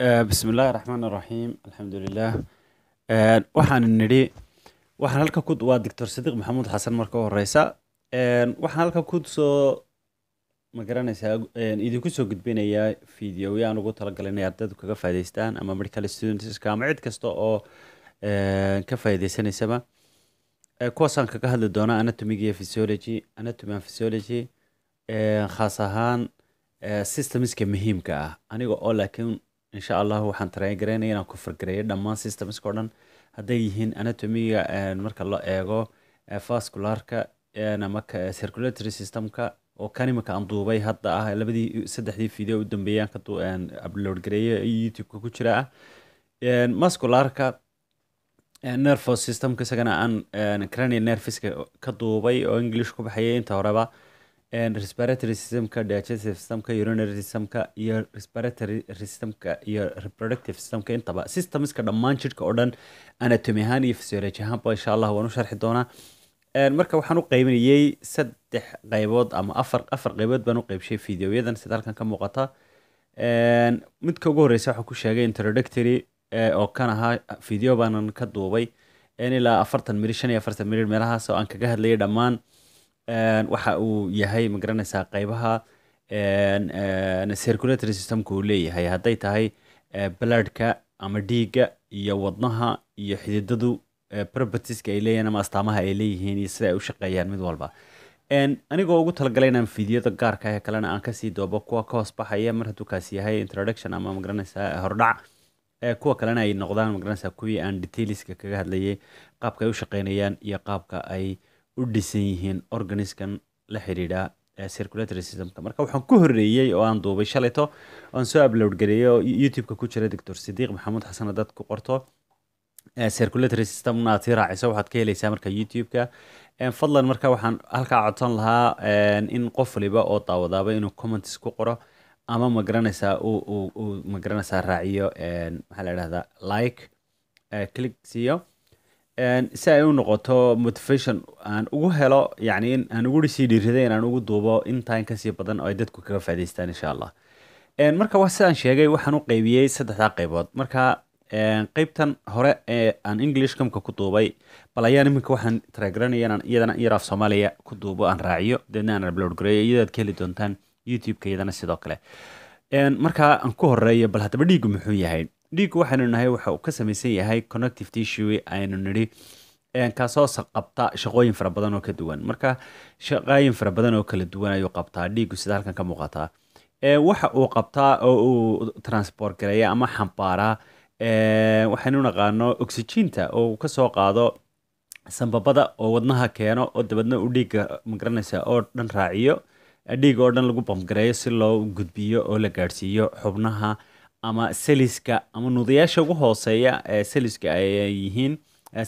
Eh, bismi illaahi raxmaan raxiim alxamdulilaah eh, waxaan nidhi waxaan halka ku waa doctor sidiq maxamuud xasan marka horeysa eh, waxaan halka kusoo ma garanaysaa idinku soo gudbinayaa videoya aan ugu talagalay inay ardaydu kaga faa'idaystaan ama medical studentska ama cid kasta oo ka faa'iidaysanaysaba kuwaasaan kaga hadli doonaa anatomiga iyo physiology anatomy and physiology khaas ahaan systemska muhiimka ah aniga oo laakiin insha allahu waxaan tareen inaan ku fargareeyo dhammaan systemska dhan hadday yihiin anatomiga eh, marka loo eego eh, vascularka eh, ama circulatory systemka oo kanimaka aan duubay hadda ah labadii saddexdii video u dambeeyaan ka upload gareeyay youtube-ka ku jira ah muscularka nervous systemka isagana aan cranial nerviska ka duubay oo english ku baxayay inta horeba respiratory systemka digestive systemka urinary systemka iyo respiratory systemka iyo reproductive systemka intaba systemska dhammaan jidhka oo dhan anatomy ahaan iyo physiology ahaanba insha allah waan u sharxi doonaa marka waxaan u qaybinayey saddex qaybood ama afar afar qaybood baan u qaybshay fideoyadan sida halkan ka muuqata midka ugu horreysa waxaan ku sheegay introductory eh, oo kan ahaa video baanan ka duubay ilaa afartan mili shan iyo afartan mili meelahaas oo aan kaga hadlayay dhammaan waxa uu yahay ma garanaysaa qeybaha circulatory systemka uu leeyahay hadday tahay eh, balardka ama dhiigga iyo wadnaha iyo xididadu eh, propertieska ay leeyihin ama astaamaha ay leeyihiin iyo sida ay u shaqeeyaan mid walba anigoo ugu talagalay inaan fiidyada gaarka ah ee kalena aan kasii doobo kuwa ka hoosbaxaya mar hadduu kaas yahay introduction ama magaranaysaa eh, hordhac kuwa kalena ay noqdaan magaranaysaa kuwii aan detailska kaga hadlayay qaabka ay u shaqeynayaan iyo qaabka ay u dhisan yihiin organiskan la xidhiidha eh, circulatory systemka marka waxaan ku horeeyey oo aan duubay shalayto aan soo upload gareeyey oo youtubeka ku jira doctor sidiiq maxamuud xasan haddaad ku qorto eh, circulatory systemna aad sii raaciso waxaad ka helaysaa marka youtubeka eh, fadlan marka waxaan halkaa codsan lahaa in qof waliba oo daawadaaba inuu comments ku qoro ama magaranaysaa uu magaranaysaa raaciyo maxaa la idhahdaa like click siiyo si ay u noqoto motivation aan ugu helo yani in aan ugu sii inaan ugu duubo intaan kasii badan oo ay dadku kaga faa'idaystaan insha allah marka wax sidaan sheegay waxaan u qeybiyey saddexdaa qeybood marka qeybtan hore ee aan english kamka ku duubay bal ayaan iminka waxaan taragaranayaa inaan iyadana yar af soomaaliya ku duubo aan raaciyo deedna aan gareeyo iyadoo ka heli doontaan youtube-ka iyadana sidoo kale marka aan ku horeeyo bal haddaba dhiigu muxuu yahay dhiiggu waxaynu nahay waxa uu ka samaysan yahay connective tissue aynu nidhi kaasoo qabta shaqooyin fara badan oo ka duwan marka shaqooyin fara badan oo kala duwan ayuu qabtaa dhiiggu sida halkan ka muuqataa waxa uu qabtaa oo uu transport gareeya ama xambaaraa waxaynu naqaano oxygiinta oo uu kasoo qaado sambabada oo wadnaha keeno oo dabeedna uu dhiigga magaranaysa oo dhan raaciyo dhiig oo dhan lagu bamgareeyo si loo gudbiyo oo la gaadhsiiyo xubnaha ama seliska ama nudayaasha ugu hooseeya ee seliska ay yihiin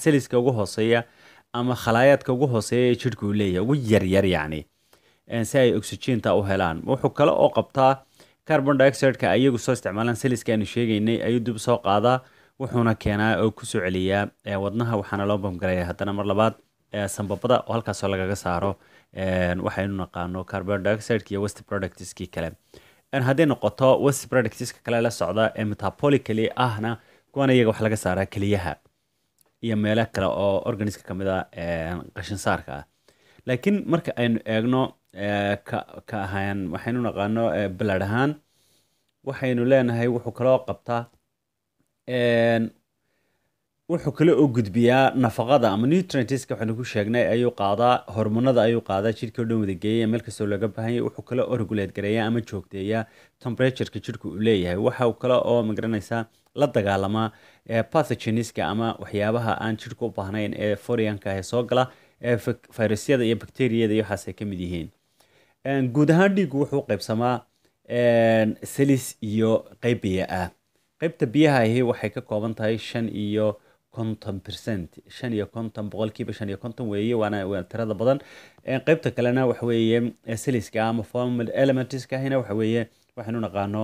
seliska ugu hooseeya ama khalayaadka ugu hooseeya ee jidhku leeyahay ugu yaryar yacni si ay oxygeenta u helaan wuxuu kale oo qabtaa carbon dioxideka iyagu soo isticmaalaan seliska aanu sheegaynay ayuu dib soo qaadaa wuxuuna keenaa oo kusoo celiyaa wadnaha waxaana loo bamgaraya haddana mar labaad sambabada oo halkaasoo lagaga saaro waxaynu naqaano carbon dioxideka iyo west productskii kale hadday noqoto west productiska kale la socda ee metabolically ahna kuwana iyaga wax laga saaraa keliyaha iyo meelo kale oo organiska ka mid a ah, qashinsaarka ah laakiin marka aynu eegno ka ahaan waxaynu naqaano balad ahaan waxaynu leenahay wuxuu kaloo qabtaa wuxuu kale oo gudbiyaa nafaqada ama nutrientska waxaynu ku sheegnay ayuu qaadaa hormonada ayuu qaadaa jidhka oo dhan wadageeya meel kastoo laga baahanya wuxuu kale oo regulate gareeya ama joogteeyaa temperatureka jidhku uu leeyahay waxa kale oo magaranaysaa la dagaalamaa eh, pathogenska ama waxyaabaha aan jidhku u baahnayn ee forianka ah soo gala ee eh, fayrusyada iyo bakteriyada iyo waxaasay ka mid yihiin eh, guud ahaan dhiiggu wuxuu qaybsamaa salis iyo qeyb biyo ah qeybta biyaha ahi waxay ka kooban tahay shan iyo konton percent shan iyo konton boqolkiiba shan iyo konton weeye waana waa tirada badan qeybta kalena waxa weeye siliska ama formal elementiska ahina waxa weeye waxaynu naqaano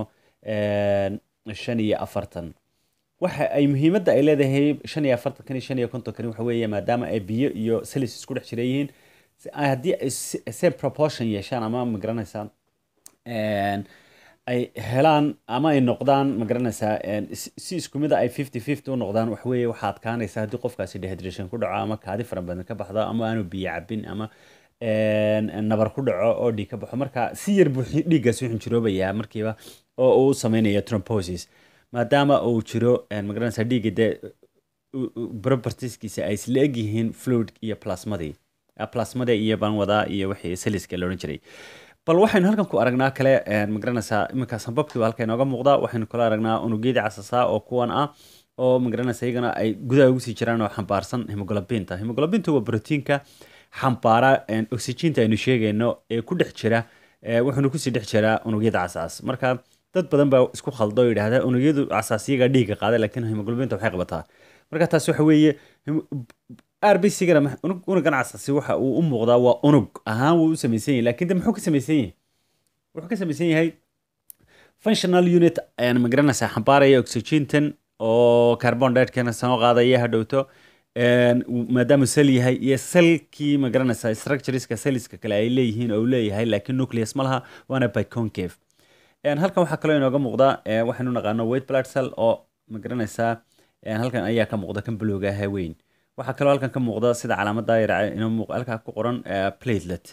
shan iyo afartan waxa ay muhiimadda ay leedahay shan iyo afartankan iyo shan iyo kontonkani waxa weeye maadaama ay biyo iyo silis isku dhex jira yihiin haddii ay same proportion yeeshaan ama magaranaysaa ay helaan ama ay noqdaan ma garanaysaa si isku a ah ay fifty fifty u noqdaan wax waxaad kaanaysaa haddii qofkaasi dehydration ku dhaco ama kaadi fara badan ka baxdo ama aanu biyo cabin ama nabar ku dhaco oo dhiig ka baxo marka si yar buu dhiiggaasi u xinjiroobayaa markiiba oo uu sameynaya tromposis maadaama uu jiro magaranaysaa dhiigga dee propertieskiisa ay isla egyihiin fluid iyo plasmadii ah, plasmadii iyo baan wadaa iyo wixii saliska la odhan jiray bal waxaynu halkan ku aragnaa kale magaranaysaa iminka sanbabkiiba halka inooga muuqda waxaynu kala aragnaa unugyadii casasaa oo kuwan ah oo magaranaysa iyagana ay gudaha ugu sii jiraan oo xambaarsan hemogolobinta hemogolobinta waa brotiinka xambaara oxygiinta aynu sheegayno ee ku dhex jira wuxuuna kusii dhex jiraa unugyada casaas marka dad badan baa isku khaldo oo yidhaahda unugyadu casaas dhiigga qaada laakiin hemoglobinta waxay qabataa marka taas waxa weeye rbcgana unugan casasi waxa uu u muuqdaa waa unug ahaan wuu u samaysan yahay lakin de muxuu ka samaysan yahay wuxuu ka samaysan yahay functional unit ayaan magaranaysaa xambaaraya oxygentan oo carbon didkana soo qaadaya hadhowto maadaama sel yahay iyo selkii magaranaysaa structureska selliska kale ay leeyihiin oo leeyahay lakiin nucleus ma waana biconcave halkan waxaa kaloo inooga muuqda waxaynu naqaano wait blood oo magaranaysaa halkan ayaa ka muuqda kan balooga haweyn waxaa kaloo halkan ka muuqda sida calaamadda yaraacay ah inuu halkaa ku qoran eh, platelet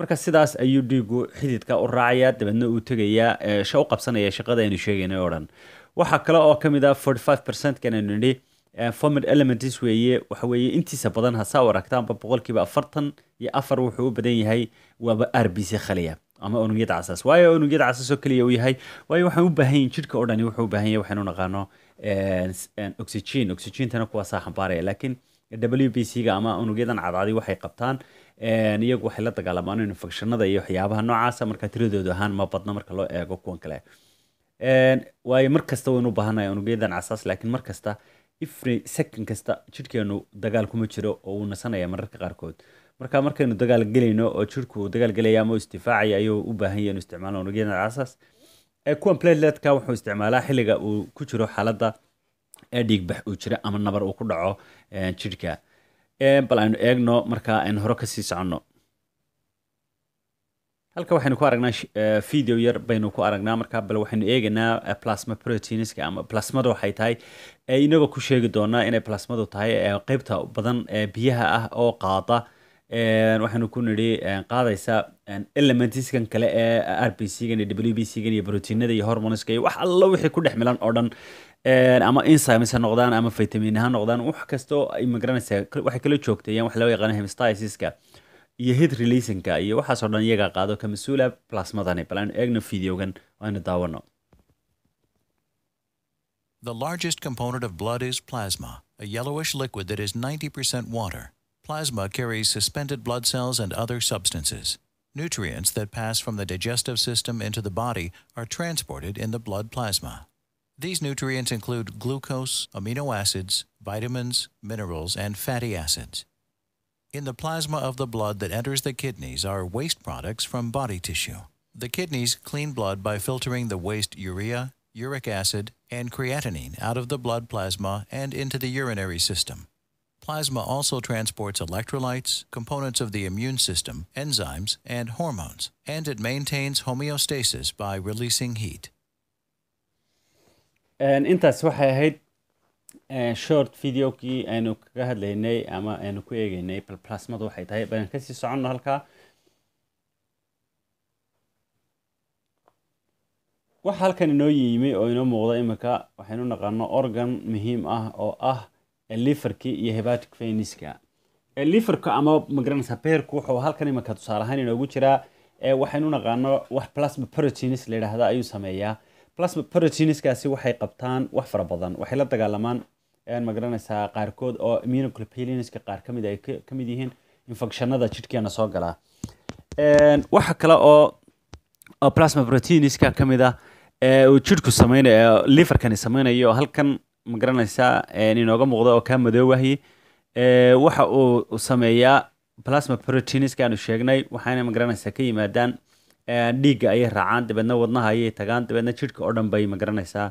marka sidaas ayuu dhiigu xididka u raacayaa dabeedna uu tegayaa eh, u qabsanaya shaqada aynu sheegayna oo dhan waxaa kale oo ka mid ah forty five percentkan aynu nidhi eh, formid elements weeye waxa weeye intiisa badan hasaa u aragtaanba boqolkiiba afartan iyo afar wuxuu u badan yahay waaba r b c khaliya ama unugyada casaas waayo unugyada casaas keliya uu yahay waayo waxaan u baahan yahin jidhka oo dhani wuxuu u baahan yahay waxaynu naqaano oxygen oxygentana kuwaasaa xambaaraya laakiin w b c ga ama unugyadan cadcadi waxay qabtaan iyagu waxay la dagaalamaan infectionada iyo waxyaabaha noocaasa marka tiradoodu ahaan ma badna marka loo eego kuwan kale waayo mar kasta waynu ubaahanaya unugyadan casaas laakiin mar kasta ifri second kasta jidhkeenu dagaal kuma jiro oo wuu nasanaya mararka qaarkood marka markaynu dagaal gelayno oo jidhku dagaal gelaya ama u istifaacaya ayuu u baahan yaha inu isticmaalo unugyadan casaas kuwan platelet wuxuu isticmaalaa xilliga uu ku jiro xaaladda ee dhiigbax uu jira ama nabar uu ku dhaco jidhka bal aynu eegno markaa aynu hore kasii soconno halka waxaynu ku aragnaa video yar baynu ku aragnaa markaa bal waxaynu eegaynaa plasma proteiniska ama plasmada waxay tahay inaba ku sheegi doonaa inay plasmadu tahay qaybta badan ee biyaha ah oo qaada waxaanu ku nidhi qaadaysa elementskan kale ee r b c gan iyo w b c gan iyo brotiinada iyo hormoneska iyo wax alla wixii ku dhex milan oo dhan ama enzymes ha noqdaan ama vitamin ha noqdaan wax kastoo ay magaranaysaa waxay kala joogteeyaan wax loo yaqaano hemstysiska iyo heat releasinka iyo waxaasoo dhan iyagaa qaado ka plasmadani bal eegno videogan aanu daawano The largest component of blood is plasma, a yellowish liquid that is 90% water. Plasma carries suspended blood cells and other substances. Nutrients that pass from the digestive system into the body are transported in the blood plasma. These nutrients include glucose, amino acids, vitamins, minerals, and fatty acids. In the plasma of the blood that enters the kidneys are waste products from body tissue. The kidneys clean blood by filtering the waste urea, uric acid, and creatinine out of the blood plasma and into the urinary system. Plasma also transports electrolytes, components of the immune system, enzymes, and hormones, and it maintains homeostasis by releasing heat. intaas waxay ahayd eh, short videokii aynu kaga hadlaynay ama aynu ku eegeynay plasmadu waxay tahay baan kasii soconno halkaa waxa halkan inoo yimi oo inoo muuqda imika waxaynu naqaano organ muhiim ah oo ah liverka iyo hepatic veniska liverka ama magaranaysa beerku wuxuu halkan imanka tusaale ahaan inoogu jiraa waxaynu naqaano wax plasma proteins la yidhaahda ayuu sameeyaa plasma proteinskaasi waxay qabtaan wax fara badan waxay la dagaalamaan magaranaysaa qaarkood oo immunoclopeliniska qaar kamid ay ka mid yihiin infectionada jidhkeena soo galaa waxa kale oo plasma proteinska kamid ah uu jidhku sameynaya liverkani sameynayo halkan ma garanaysaa eh, inooga muuqda oo kaa madoowahi eh, waxa uu sameeyaa plasma proteinska aanu sheegnay waxaana magaranaysaa ka yimaadaan eh, dhiigga ayay raacaan dabeedna wadnaha ayay tagaan dabeedna jidhka oo dhan bay magaranaysaa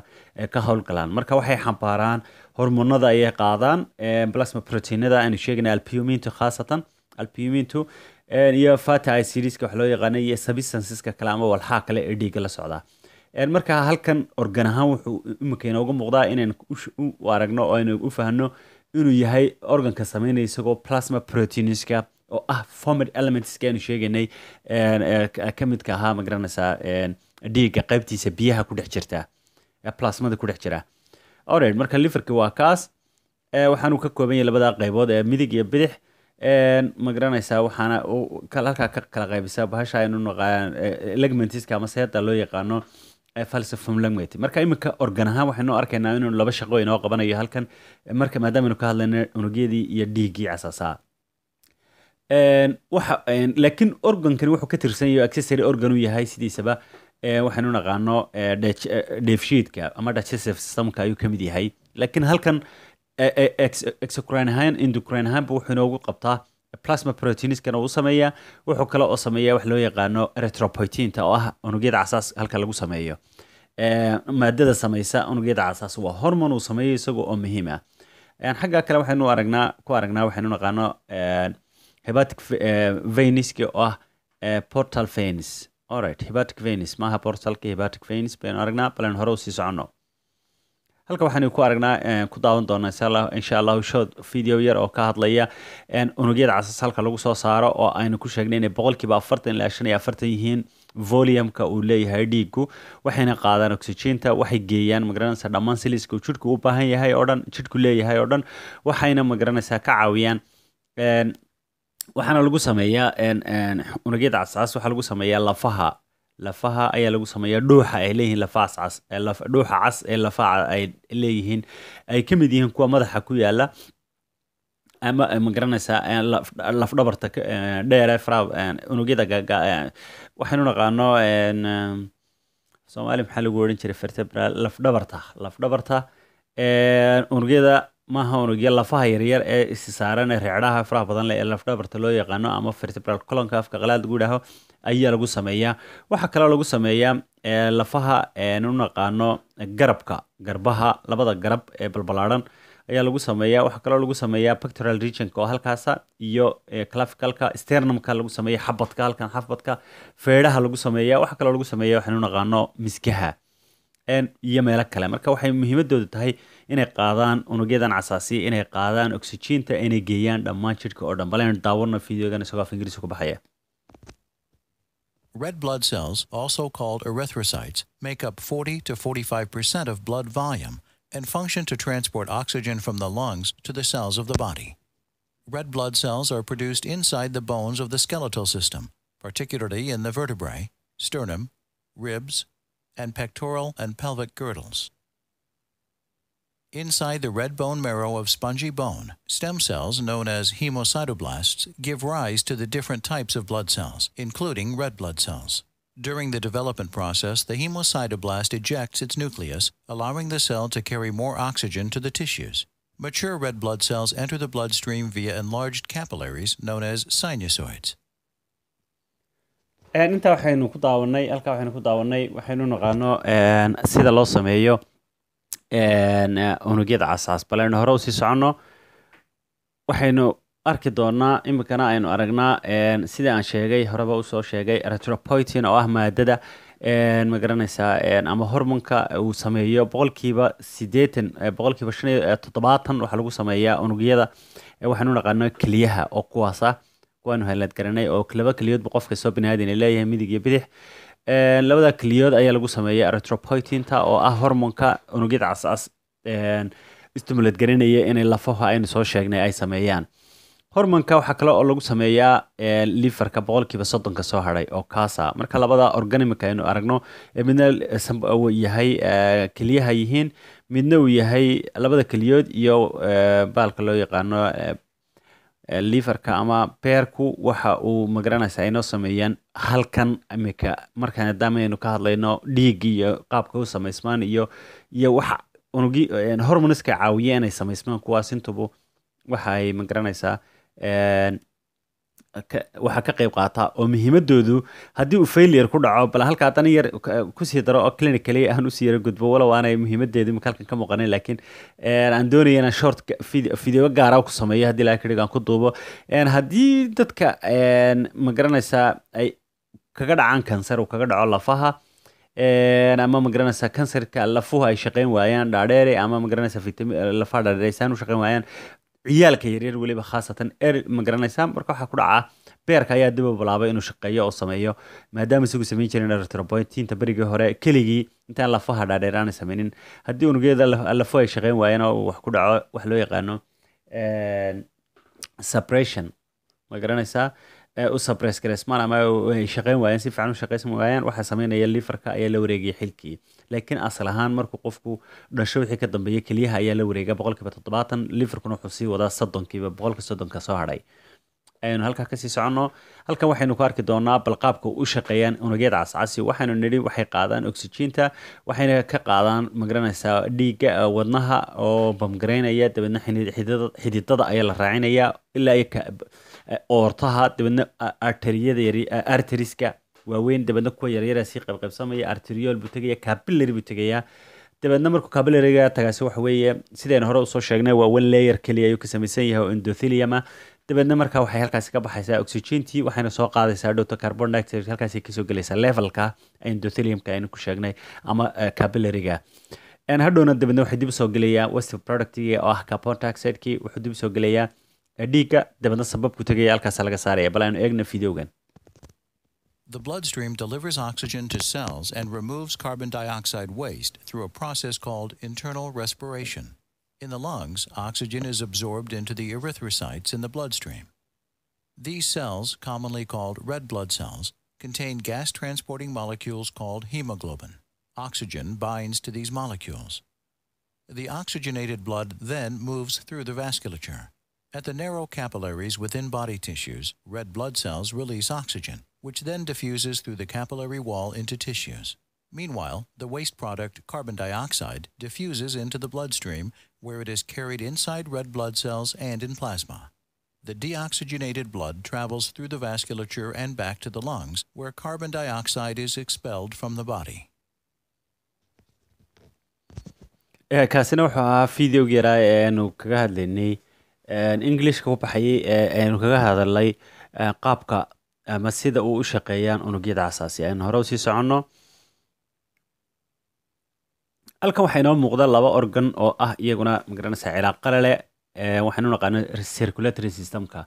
ka howlgalaan marka waxay xambaaraan hormoonada ayay qaadaan plasma proteinada aanu sheegnay albumintu khaasatan albumintu iyo fata wax loo yaqaana iyo substanceska kale ama walxaa kale ee dhiigga la socdaa markaa halkan organ ahaan wuxuu imika inooga muuqdaa inaynu u aragno oo aynu u fahanno inuu yahay organka sameynaya isagoo plasma proteinska oo ah format elementska aynu sheegaynay e, ka midka ahaa ma garanaysaa dhiigga qaybtiisa biyaha ku dhex jirta e, plasmada ku dhex jira alright marka liverki waa kaas e, waxaanu ka kooban yahay labadaa qaybood ee midig iyo bidix ma garanaysaa waxaana halkaa ka kala qaybisa bahasha aynu naqaan legmentiska ama seeda loo yaqaano falsafum language marka iminka organ ahaan waxaynu arkaynaa inuu laba shaqo inoo qabanayo halkan marka maadaama aynu ka hadlayno unugyadii iyo dhiiggii casaasaa laakiin organkani wuxuu ka tirsan yahay accessory organ uu yahay sidiisaba waxaynu naqaano dheefshiidka ama digestive systemka ayuu ka yahay laakiin halkan exocrine ahaan indocrine ahaanba wuxuu inoogu qabtaa plasma protiniskana uu sameeyaa wuxuu kale oo sameeyaa wax loo yaqaano erythropoitinta oo ah unugyada casaas halka lagu sameeyo maadada samaysa unugyada casaas waa hormon uu sameeyo isaga oo muhiim ah xagga kale waxaynu aragnaa ku aragnaa waxaynu naqaano hepatic veniska oo ah portal venis alright hepatic venis maaha portalka hepatic venis baynu aragnaa balan hore usii soconno halka waxaanu ku aragnaa eh, ku daawan doonaa insha allahu shood video yar oo ka hadlaya eh, unugyada casas halka lagu soo saaro oo aynu ku sheegnay inay boqolkiiba afartan ilaa shan iyo afartan yihiin volumka uu leeyahay dhiigu waxayna qaadaan oxyginta waxay geeyaan magaranaysa dhammaan siliska uu jidhku u baahan yahay oo dhan jidhku leeyahay oo dhan waxayna magaranaysaa ka caawiyaan eh, waxaana lagu sameeyaa unugyada casas waxaa lagu sameeyaa lafaha lafaha ayaa lagu sameeyaa dhuuxa ay leeyihiin lafaas cas dhuuxa cas ee lafaha ay leeyihiin ay ka mid yihiin kuwa madaxa ku yaala ama eh, magaranaysaa eh, lafdhabarta eh, dheere unugyada waxaynu naqaano soomaali maxaa lagu odhan jiray vertebral lafdhabarta lafdhabarta unugyada maaha unugya lafaha yaryar ee issaaran ee reecdhaha faraha badan leh ee lafdhabarta loo yaqaano ama vertebral colonka afka qalaad lagu yidhaaho ayaa lagu sameeyaa waxaa kaloo lagu sameeyaa lafaha u garabka garbaha labada garab ee balbalaadhan ayaa lagu sameeyaa waxaa kaloo lagu sameeyaa pectoral regionka oo halkaasa iyo claficalka sternumka lagu sameeya xabadka halkan xabadka feedhaha lagu sameeya waxaa kaloo lagu sameeya waxaynu naqaano miskaha iyo meelo kale marka waxay muhiimadoodu tahay inay qaadaan unugyadan casaasiya inay qaadaan oxygiinta inay geeyaan dhammaan jidhka oo dhan balen daawana fideogan isagoo af ingiriis ku baxaya Red blood cells, also called erythrocytes, make up 40 to 45% of blood volume and function to transport oxygen from the lungs to the cells of the body. Red blood cells are produced inside the bones of the skeletal system, particularly in the vertebrae, sternum, ribs, and pectoral and pelvic girdles. Inside the red bone marrow of spongy bone, stem cells known as hemocytoblasts give rise to the different types of blood cells, including red blood cells. During the development process, the hemocytoblast ejects its nucleus, allowing the cell to carry more oxygen to the tissues. Mature red blood cells enter the bloodstream via enlarged capillaries known as sinusoids. inta waxaynu ku daawanay halka waxaynu ku daawanay waxaynu naqaano sida loo sameeyo unugyada casaas bal aynu hore usii soconno waxaynu arki doonaa iminkana aynu aragnaa sida aan sheegay horeba usoo sheegay retropoitin oo ah maadada ma garanaysaa ama hormonka uu sameeyo boqolkiiba sideetan boqolkiiba shan iyo toddobaatan waxaa lagu sameeyaa unugyada waxaynu naqaano keliyaha oo kuwaasa waanu halaad garanay oo laba keliyood qof kastoo baniaadan ay leeyahay midig iyo bidix labada keliyood ayaa lagu sameeya erythropoitinta oo ah hormoonka unugyada cascas stimulad garanaya inay lafaha aynu soo sheegnay ay sameeyaan hormoonka waxaa kale oo lagu sameeyaa liverka boqolkiiba soddonka soo hadhay oo kaasa marka labada organimika aynu aragno midna yahay keliyaha yihiin midna uu yahay labada keliyood iyo baalka loo yaqaano liverka ama beerku waxa uu magaranaysa aynoo sameeyaan halkan imika markaan hadaamaynu ka hadlayno dhiig iyo qaabka u samaysmaan iyo iyo waxa unugi hormoniska caawiya inay samaysmaan kuwaas intuba waxa ay magaranaysaa waxaa ka qayb qaata oo muhiimadoodu haddii uu failure ku dhaco bal halka haddana yar kusii daro oo clinic kaliya ah usii yaro gudbo walow aanay muhiimadeedu imika halkan ka muuqanin laakiin eh, aan doonaya inaan short video gaara ah ku sameeyo haddii laga ku duubo eh, haddii dadka eh, ma garanaysaa ay kaga dhacaan kansar uu kaga dhaco lafaha ama magaranaysa kansarka lafuhu ay shaqeyn waayaan dhaadheere ama magaranaysa lafaha dhaadheereysaan u shaqeyn waayaan ciyaalka yaryar weliba khaasatan er ma garanaysaa marka waxaa ku dhacaa beerka ayaa dib u bilaabay inuu shaqeeyo oo sameeyo maadaama isagu samayn jirin eretrobointiinta berigii hore keligii intaan lafaha dhaadheeraanay samaynin haddii unugeeda lafo ay shaqeyn waayeen oo wax ku dhaco wax loo yaqaano eh, suppression ma garanaysaa ee u subress gresman ama shaqeyn shaqayn waayeen si fiican u shaqaysan waayeen waxaa sameynaya liverka ayaa la wareegaya xilkii laakiin asal ahaan markuu qofku dhasho wixii ka dambeeya keliyaha ayaa la wareega boqolkiiba toddobaatan liverkuna wuxuu sii wadaa soddonkiiba boqolka soddonka soo hadhay ayanu halkaa kasii soconno halkan waxaynu ku arki doonaa balqaabka u shaqeeyaan unugyada cascasi waxaanu nidhi waxay qaadaan oxyjiinta waxayna ka qaadaan magaranaysaa dhiigga wadnaha oo bamgaraynaya dabeedna xididada ayaa la raacinaya ilaa oortaha dabeedna arteriyada arteriska waaweyn dabeedna kuwa yaryara sii qaybqaybsamaya arteriol buu tegaya cabilary buu tegayaa dabeedna markuu cabilariga tagaasi waxa weeye sidaynu hore usoo sheegnay waa one layer keliya ayuu ka samaysan yahay oo endothelium dabeedna markaa waxay halkaasi ka baxaysaa oxygentii waxayna soo qaadaysaa dhowta carbon dioxide halkaasi kasoo gelaysaa levelka endotheliumka aynu ku sheegnay ama eh, capillariga hadhowna dabeedna waxay dib usoo gelayaa waste productigi oo ah carbon dioxideki wuxuu dib usoo gelayaa eh, dhiigga dabeedna sababku tegaya halkaas laga saaraya bal aynu eegna fideogan The bloodstream delivers oxygen to cells and removes carbon dioxide waste through a process called internal respiration. In the lungs, oxygen is absorbed into the erythrocytes in the bloodstream. These cells, commonly called red blood cells, contain gas transporting molecules called hemoglobin. Oxygen binds to these molecules. The oxygenated blood then moves through the vasculature. At the narrow capillaries within body tissues, red blood cells release oxygen, which then diffuses through the capillary wall into tissues. Meanwhile, the waste product, carbon dioxide, diffuses into the bloodstream where it is carried inside red blood cells and in plasma. The deoxygenated blood travels through the vasculature and back to the lungs, where carbon dioxide is expelled from the body. Eh, kaasina wuxuu ahaa videoga yaraa ee aynu kaga hadlaynay englishka u baxayay eh, ee aanu kaga hadalay eh, qaabka ama sida uu u shaqeeyaan unugyada casaasi aynu hore usii soconno halkan waxaa inoo muuqda laba organ oo ah iyaguna magaranaysa cilaaq qalale waxaan u circulatory systemka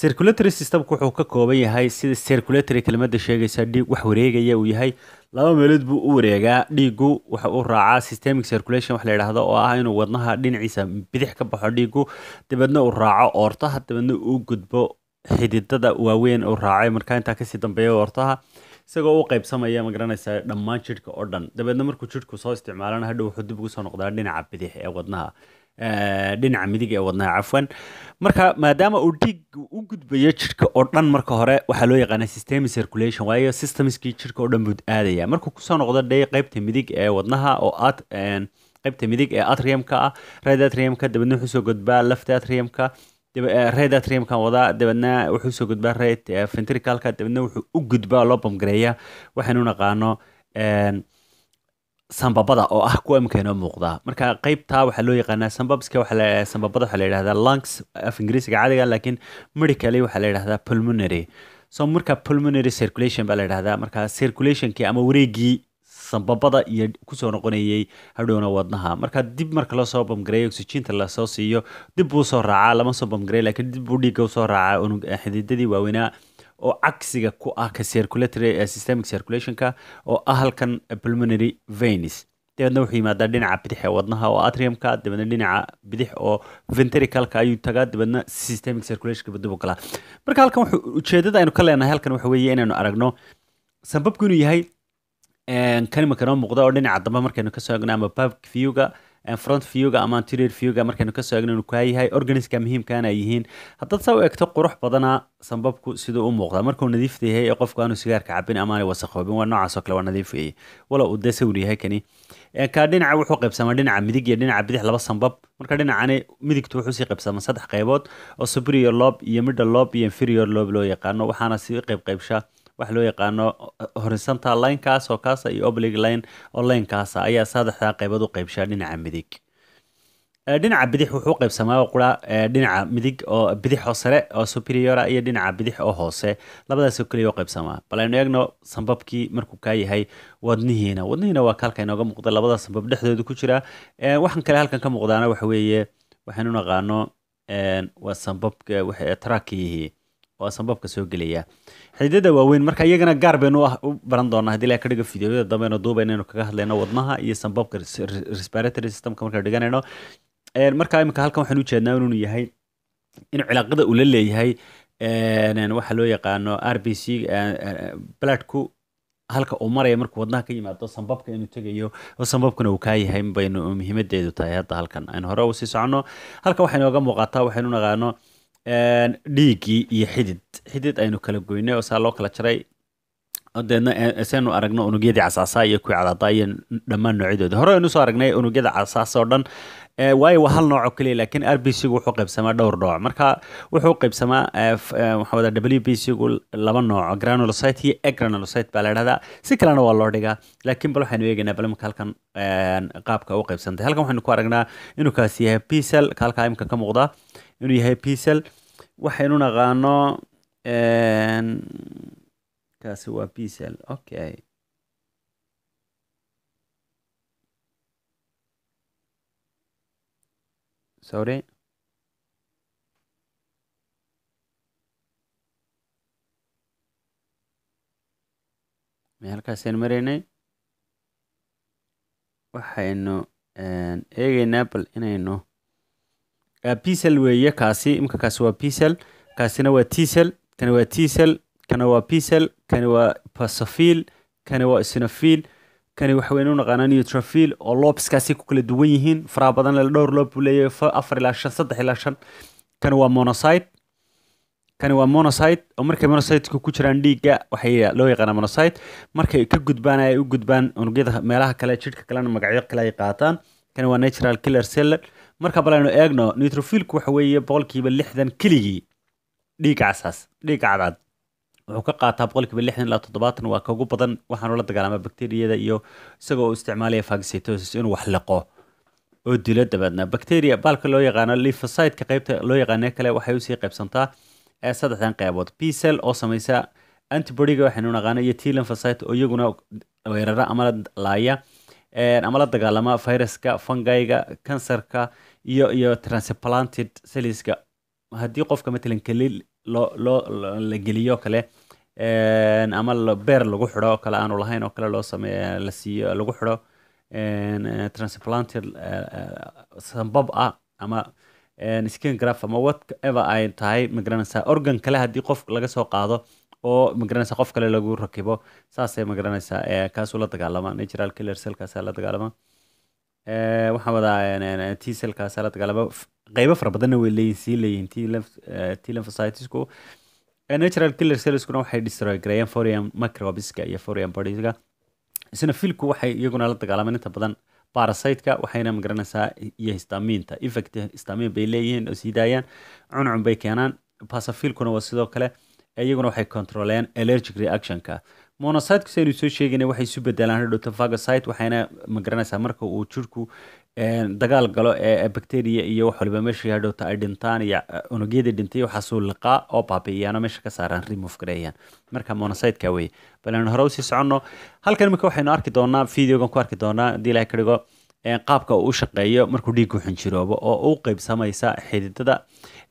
circulatory systemka wuxuu ka kooban yahay sida circulatory kelmadda sheegaysa dhiig wax wareegaya uu yahay laba meelood buu u wareegaa dhiigu waxa uu raacaa systemic circulation wax la yidhaahdo oo ah inuu wadnaha dhinaciisa bidix ka baxo dhiigu dabeedna uu raaco oortaha dabeedna uu gudbo xididada waaweyn uu raacay markaa intaa kasii dambeeya oortaha isagoo u qaybsamaya ma garanaysaa dhammaan jidhka oo dhan dabeedna markuu jidhku soo isticmaalana hadhow wuxuu dib ugu soo noqdaa dhinaca bidix ee wadnaha dhinaca midig ee wadnaha cafwan marka maadaama uu dhiig u gudbayo jidhka oo dhan marka hore waxaa loo yaqaana systemi circulation waayo systemskii jidhka oo dhan buu aadaya markuu kusoo noqdo dhee qaybta midig ee wadnaha oo aad qaybta midig ee atriumka ah right atriumka dabeedna wuxuu soo gudbaa left atriumka Eh, reed atriumkan wadaa dabeedna wuxuu soo gudbaa reed eh, ventricalka dabeedna wuxuu u gudbaa loo bamgareeya waxaynu naqaano eh, sambabada oo ah kuwa imika inoo marka qeybtaa waxaa loo yaqaanaa sambabska sambabada waxaa la yidhahdaa lungs af ingiriisiga caadiga laakiin medically waxaa la yidhahdaa pulmonary so marka pulmonary circulation baa la yidhahdaa marka circulationkii ama wareegii sambabada iyo kusoo noqonayay hadhowna wadnaha marka dib marka lasoo bamgareeyo oxyginta lasoo siiyo dib buu soo raacaa lama soo bamgareey laakiin dib buu dhiigga usoo raacaa unug eh, xididadii waaweynaa oo cagsiga ku ah ka circulatory eh, systemic circulationka oo ah halkan pulmonary veins dabeedna wuxuu yimaadaa dhinaca bidix ee wadnaha oo atriumka dabeedna dhinaca bidix oo ventricalka ayuu tagaa dabeedna systemic circulationka dibu galaa marka halkan ujeedada aynu ka leenahay halkan waxa weeye inaynu aragno sambabku inuu yahay kanima kanoo muuqda oo dhinaca dambe markaynu ka soo ama babk viewga front viewga ama anterior viewga markaynu ka soo inuu kaa organiska muhiimkaana ay yihiin haddaad saa u egto qurux badana sambabku siduu u muuqdaa markuu nadiif yahay ee qofku aanu sigaarka cabin amaanay wasakhoobin waa noocaas kale waa nadiif weeye walow uu dee sawir yahay kani kaa dhinaca wuxuu qaybsamaa dhinaca midig iyo dhinaca bidix laba sambab marka dhinacani midigtu wuxuu sii qaybsamaa saddex qaybood oo superior lob iyo middle lob iyo inferior lob loo yaqaano waxaana sii qaybqaybshaa wax loo yaqaano uh, horizontal linekaas oo kaasa iyo oblig line oo linekaasa ayaa saddexdaa qaybood u qaybshaa dhinaca midig uh, dhinaca bidix wuxuu qaybsamaaba qura uh, dhinaca midig oo bidix oo sare oo superiora iyo dhinaca bidix oo hoose labadaasoo keliya oo qaybsamaa bal aynu eegno sambabkii markuu kaa yahay wadnihiina wadnihiina waa kaalka inooga muuqda labada sambab dhexdooda ku jira waxaan kale halkan ka muuqdaana waxa weeye waxaynu naqaano waa sambabka trakiyihi oo sanbabka soo gelaya xididada waaweyn marka iyagana gaar baynu ah u baran doonaa hadii la fideoyada dambeaynu duubayno inaynu kaga hadlayno wadnaha iyo sanbabka respiratory systemka marka dhiganayno marka imika halkan waxaan u jeednaa inuu yahay inuu cilaaqada uu la leeyahay waxaa loo yaqaano r b c bladku halka uu maraya markuu wadnaha ka yimaado sanbabka inuu tegayo oo sanbabkuna uu kaa yahay baynu muhiimadeedu tahay hadda halkan aynu hore u sii halka waxaynu muuqataa waxaynu naqaano dhiigii iyo xidid xidid aynu kala goynay oo saa loo kala jaray deedna seenu aragno unugyadii casaasa iyo kuwii cadaadaa iyo dhammaan noocyadooda hore aynu soo aragnay unugyada casaasa oo dhan waayo waa hal nooc oo keliya laakiin r b c gu wuxuu qaybsamaa dhowr nooc marka wuxuu qaybsamaa waxaa w b c gu laba nooc granulocyte iyo egranulocyte baa la idhahdaa si kalena waa loo dhigaa laakiin bal waxaynu eegaynaa bal imika halkan qaabka u qaybsantahay halkan waxaynu ku aragnaa inuu kaas yahay b cell imika ka muuqda inuu yahay psel waxaynu naqaano kaasi waa psel okay sorry halkaasaan maraynay waxaynu eegeynaa bal inaynu bsel weeye kaasi imika kaasi waa bsel kaasina waa tsel kani waa tsel kana waa bsel kani waa basafil kani waa snafil kani waxa weynu naqaanaa neutrafil oo lobskaasi ku kala duwan yihiin faraha badan le dhowr loob buu leeyahay afar ilaa shan saddex ilaa shan kani waa monocyte kani waa monocyte oo markay monocyteka ku jiraan dhiigga waxaa uh, loo yaqaana monocyte markay ka gudbaan ay u gudbaan unugyada meelaha kale jidhka kalena magacyo kale ay qaataan kan waa natural killer cell marka bal aynu eegno neutrophilku waxa weeye boqolkiiba lixdan keligii dhiigga casaas dhiigga cadcad wuxuu ka qaataa boqolkiiba lixdan ilaa toddobaatan waa kaugu badan waxaanu la dagaalamaa bakteriyada iyo isagoo uu isticmaalaya fagisitosis inuu wax liqo oo dilo dabaadna bacteria baalka loo yaqaano lifosaidka qeybta loo yaqaanee kale waxay usii qaybsantaa saddexdan qeybood b cell oo samaysa antibodyga waxaynu naqaano iyo t lifosit oo iyaguna weerara ama laaya ama la dagaalama viruska fungayga kansarka iyo iyo transplanted cellska haddii qofka matalan kelil loo loo la geliyo kale ama beer lagu xidho oo kale aanu lahayn oo kale loo sameey la siiyo lagu xidho transplanted sambab ah ama skin graph ama whatever ay tahay magaranaysaa organ kale haddii qof laga soo qaado oo magaranaysa qof kale lagu rakibo saasay magaranaysaa kaasuu la dagaalama natural killer selkaasa la dagaalama waxaan wadaa t selkaasa la dagaalama qeybo fara badanna way leeyihin sii leeyihin t lymphocytisku natural killer cellskuna waxay destroy forian microbiska iyo forian bodiga isna filku waxay iyaguna la dagaalameen inta badan barasaytka waxayna magaranaysaa iyo histaminta effect histamin bay leeyihiin oo siidaayaan cuncun bay keenaan basafilkuna waa sidoo kale iyaguna waxay controleen allergic reactionka monocyteka saynu soo sheegayna waxay isu bedelaan hidhotofagacyte waxayna magaranaysaa marka uu jirku dagaal galo ee bacteria iyo wax waliba meesha hadhowta ay dhintaan iyo unugyadii dhintay waxaasuu liqaa oo baabi'iyaano meesha ka saaraan remove marka monocyteka weye balaynu hore usii soconno halkan imika waxaynu arki doonaa videogan ku arki doonaa haddii ilahay ka dhigo qaabka uu u shaqeeyo markuu dhiiggu xinjiroobo oo u qeybsamaysa xididada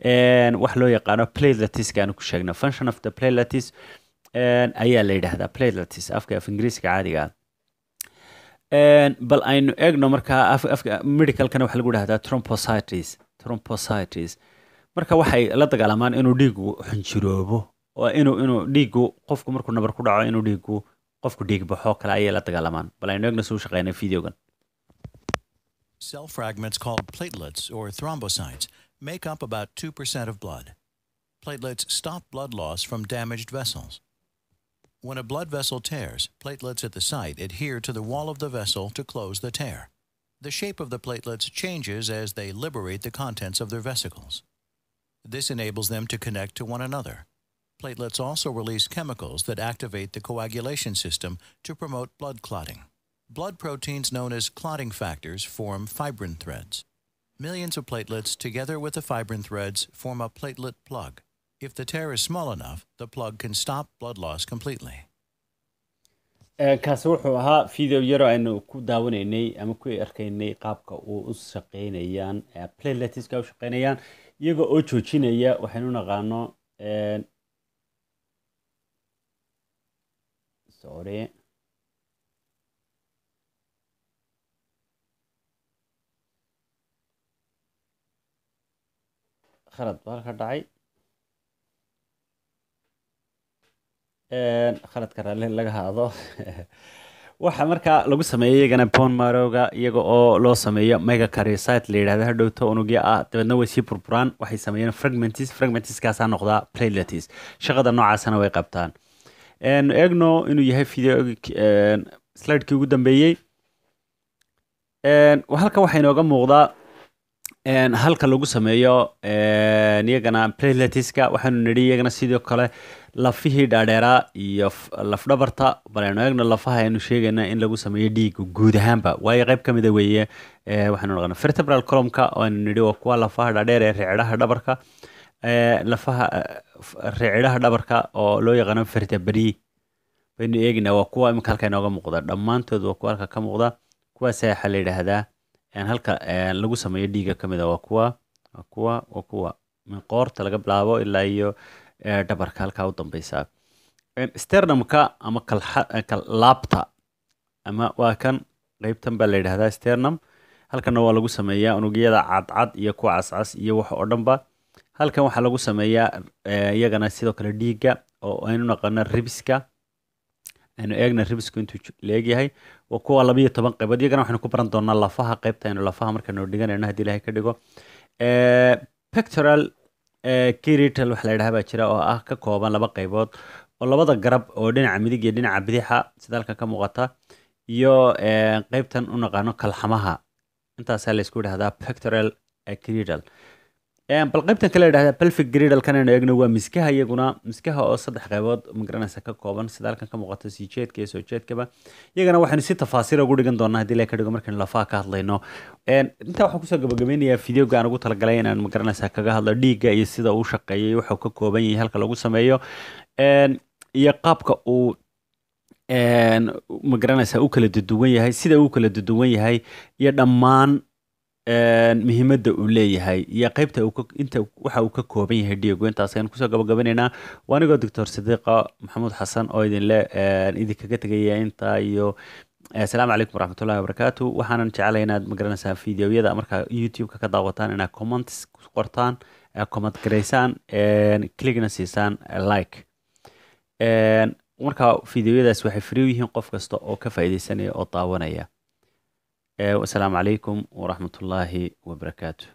wax loo yaqaano playlatiska aanu ku sheegno function of the playlatis ayaa la yidhaahdaa playlatis afka af ingiriiska caadiga ah. bal aynu eegno markaa medicalkana waxaa lagu dhahdaa trompocytes trompocytes marka waxay la dagaalamaan inuu dhiigu xunjiroobo oo inuu inuu dhiigu qofku markuu nabar ku dhaco inuu dhiigu qofku dhiig baxo kale ayay la dagaalamaan bal aynu eegno suu shaqeynay videogan Cell fragments called platelets or thrombocytes make up about 2% of blood. Platelets stop blood loss from damaged vessels. When a blood vessel tears, platelets at the site adhere to the wall of the vessel to close the tear. The shape of the platelets changes as they liberate the contents of their vesicles. This enables them to connect to one another. Platelets also release chemicals that activate the coagulation system to promote blood clotting. Blood proteins known as clotting factors form fibrin threads. Millions of platelets, together with the fibrin threads, form a platelet plug. If the tear is small enough, the plug can stop blood loss completely. kaasi wuxuu ahaa video yaro aynu ku daawanaynay ama ku arkaynay qaabka uu u shaqaynayaan plateletska u shaqaynayaan iyaga oo joojinaya waxaynu naqaano sorry khalad baa halka dhacay khaladka raali laga haado waxaa markaa lagu sameeyey iyagana bon maroga iyaga oo loo sameeyo mega carisite la yidhahdo hadhowta unugya ah dabeedna way sii burburaan waxay sameeyeen fragmentis fragmentiskaasaa noqdaa playlatis shaqada noocaasana way qabtaan eegno inuu yahay video slidekii ugu dambeeyey halka waxaa inooga muuqdaa halka lagu sameeyo iyagana prelatiska waxaanu nidhi iyagana sidoo kale lafihii dhaadheeraa iyo lafdhabarta balaynu eegno lafaha aynu sheegayna in lagu sameeyo dhiigga guud ahaanba waayo qayb ka mida weeye waxaanu naqana vertebral columka oo aynu nidhi waa kuwa lafaha dhaadheer ee recidhaha dhabarka lafaha recidhaha dhabarka oo loo yaqaano vertebri baynu eegaynaa waa kuwa imika inooga muuqda dhammaantood waa kuwa halka ka muuqda kuwaas waxaa la yidhaahdaa halka lagu sameeyo dhiiga ka mid a ah, waa kuwa waa kuwa waa kuwa minqoorta laga bilaabo ilaa iyo dhabarka halkaa u dambeysa sternumka ama laabta ama waa kan qeybtan baa la yidhahdaa sternum halkanna waa lagu sameeyaa unugyada cadcad iyo kuwa cascas iyo wax oo dhanba halkan waxaa lagu sameeyaa iyagana sidoo kale dhiiga oo aynu naqano ribiska aynu eegna ribsku intuu leegyahay waa kuwa labiyo toban qaybood iyagana waxaynu ku baran doonaa lafaha qaybta aynu lafaha markaanu dhiganayno haddii ilahay ka dhigo eh, pectoral eh, kirital wax la yidhaha baa jira oo ah ka kooban laba qaybood oo labada garab oo dhinaca midig iyo dhinaca bidixa sida halkan ka muuqata iyo eh, qaybtan u naqaano kalxamaha intaasaa laysku yidhahdaa pectoral kirital uh, bal qaybtan kale idhahda pelvic gridalkan aynu eegno waa miskaha iyaguna miskaha oo saddex qaybood magaranaysa ka kooban sida halkan ka muuqata sii jeedka iyo soo jeedkaba iyagana waxaynu si tafaasiir ugu dhigan doonaa haddii laga dhigo markaynu lafaa ka hadlayno intaa waxaan kusoo gabagabeynayaa fideoga aan ugu talagalay inaan magaranaysa kaga hadlo dhiigga iyo sida uu shaqeeyo wuxuu ka kooban yahay halka lagu sameeyo iyo qaabka uu magaranaysa u kala duduwan yahay sida uu kala duduwan yahay iyo dhammaan muhiimada uu leeyahay iyo qeybta waxa uu ka kooban yahay diego intaas ayaan kusoo gabagabanaynaa waa anigoo doctor sadiiqa maxamuud xasan oo idinle idinkaga tegaya intaa iyo asalaamu calaykum waraxmatullahi wabarakaatu waxaanan jeclay inaad magaranaysaa videoyada markaa youtube-ka ka daawataan inaad comments qortaan comment garaysaan cligna siisaan like marka videoyadaas waxay free yihiin qof kasta oo ka faa'iideysanaya oo daawanaya Eh, asalaamu calaykum waraxmatullaahi wabarakaatu